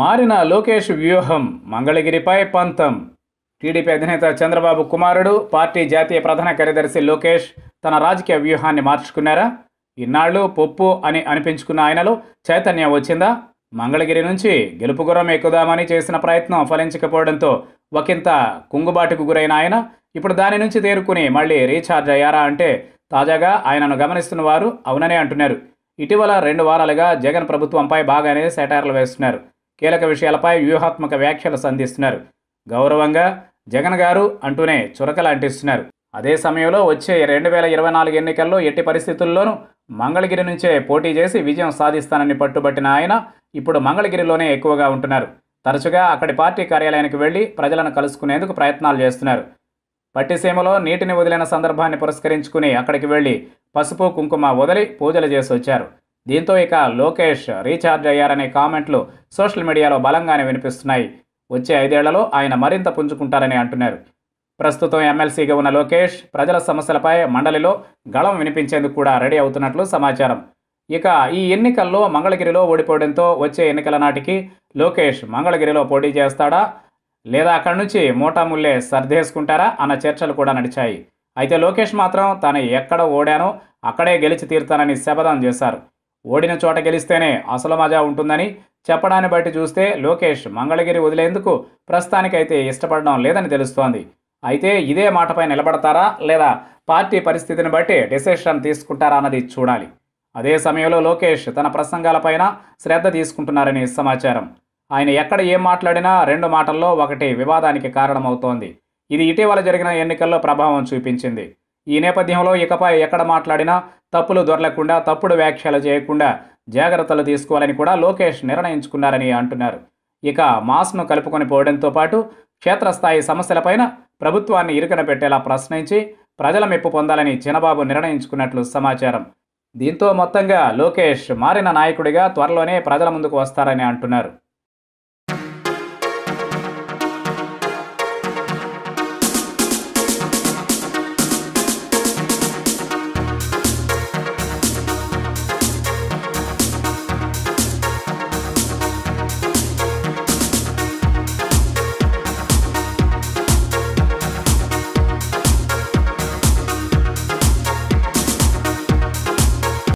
మారిన లోకేష్ వ్యూహం మంగళగిరిపై పంతం టీడీపీ అధినేత చంద్రబాబు కుమారుడు పార్టీ జాతీయ ప్రధాన కార్యదర్శి లోకేష్ తన రాజకీయ వ్యూహాన్ని మార్చుకున్నారా ఇన్నాళ్ళు పొప్పు అని అనిపించుకున్న ఆయనలో చైతన్యం వచ్చిందా మంగళగిరి నుంచి గెలుపు ఎక్కుదామని చేసిన ప్రయత్నం ఫలించకపోవడంతో ఒకంత కుంగుబాటుకు గురైన ఆయన ఇప్పుడు దాని నుంచి తేరుకుని మళ్ళీ రీఛార్జ్ అయ్యారా అంటే తాజాగా ఆయనను గమనిస్తున్న వారు అవుననే అంటున్నారు ఇటీవల రెండు వారాలుగా జగన్ ప్రభుత్వంపై బాగానే సెటైర్లు వేస్తున్నారు కీలక విషయాలపై వ్యూహాత్మక వ్యాఖ్యలు సంధిస్తున్నారు గౌరవంగా జగన్ గారు అంటూనే చురకలు అంటిస్తున్నారు అదే సమయంలో వచ్చే రెండు వేల ఇరవై నాలుగు ఎన్నికల్లో ఎట్టి పరిస్థితుల్లోనూ మంగళగిరి నుంచే పోటీ చేసి విజయం సాధిస్తానని పట్టుబట్టిన ఆయన ఇప్పుడు మంగళగిరిలోనే ఎక్కువగా ఉంటున్నారు తరచుగా అక్కడి పార్టీ కార్యాలయానికి వెళ్ళి ప్రజలను కలుసుకునేందుకు ప్రయత్నాలు చేస్తున్నారు పట్టిసీమలో నీటిని వదిలిన సందర్భాన్ని పురస్కరించుకుని అక్కడికి వెళ్ళి పసుపు కుంకుమ వదిలి పూజలు చేసి వచ్చారు దీంతో ఇక లోకేష్ రీఛార్జ్ అయ్యారనే కామెంట్లు సోషల్ మీడియాలో బలంగానే వినిపిస్తున్నాయి వచ్చే ఐదేళ్లలో ఆయన మరింత పుంజుకుంటారని అంటున్నారు ప్రస్తుతం ఎమ్మెల్సీగా ఉన్న లోకేష్ ప్రజల సమస్యలపై మండలిలో గళం వినిపించేందుకు కూడా రెడీ అవుతున్నట్లు సమాచారం ఇక ఈ ఎన్నికల్లో మంగళగిరిలో ఓడిపోవడంతో వచ్చే ఎన్నికల నాటికి లోకేష్ మంగళగిరిలో పోటీ చేస్తాడా లేదా అక్కడి నుంచి మూటాముల్లే సర్దేసుకుంటారా అన్న చర్చలు కూడా నడిచాయి అయితే లోకేష్ మాత్రం తాను ఎక్కడ ఓడానో అక్కడే గెలిచి తీరుతానని శపథం చేశారు ఓడిన చోట గెలిస్తేనే అసలు మజా ఉంటుందని చెప్పడాన్ని బట్టి చూస్తే లోకేష్ మంగళగిరి వదిలేందుకు ప్రస్తుతానికైతే ఇష్టపడడం లేదని తెలుస్తోంది అయితే ఇదే మాటపై నిలబడతారా లేదా పార్టీ పరిస్థితిని బట్టి డెసిషన్ తీసుకుంటారా అన్నది చూడాలి అదే సమయంలో లోకేష్ తన ప్రసంగాలపైన శ్రద్ధ తీసుకుంటున్నారని సమాచారం ఆయన ఎక్కడ ఏం మాట్లాడినా రెండు మాటల్లో ఒకటి వివాదానికి కారణమవుతోంది ఇది ఇటీవల జరిగిన ఎన్నికల్లో ప్రభావం చూపించింది ఈ నేపథ్యంలో ఇకపై ఎక్కడ మాట్లాడినా తప్పులు దొరలకుండా తప్పుడు వ్యాఖ్యలు చేయకుండా జాగ్రత్తలు తీసుకోవాలని కూడా లోకేష్ నిర్ణయించుకున్నారని అంటున్నారు ఇక మాస్ను కలుపుకొని పోవడంతో పాటు క్షేత్రస్థాయి సమస్యలపైన ప్రభుత్వాన్ని ఇరుకన పెట్టేలా ప్రశ్నించి ప్రజల మెప్పు పొందాలని చినబాబు నిర్ణయించుకున్నట్లు సమాచారం దీంతో మొత్తంగా లోకేష్ మారిన నాయకుడిగా త్వరలోనే ప్రజల ముందుకు వస్తారని అంటున్నారు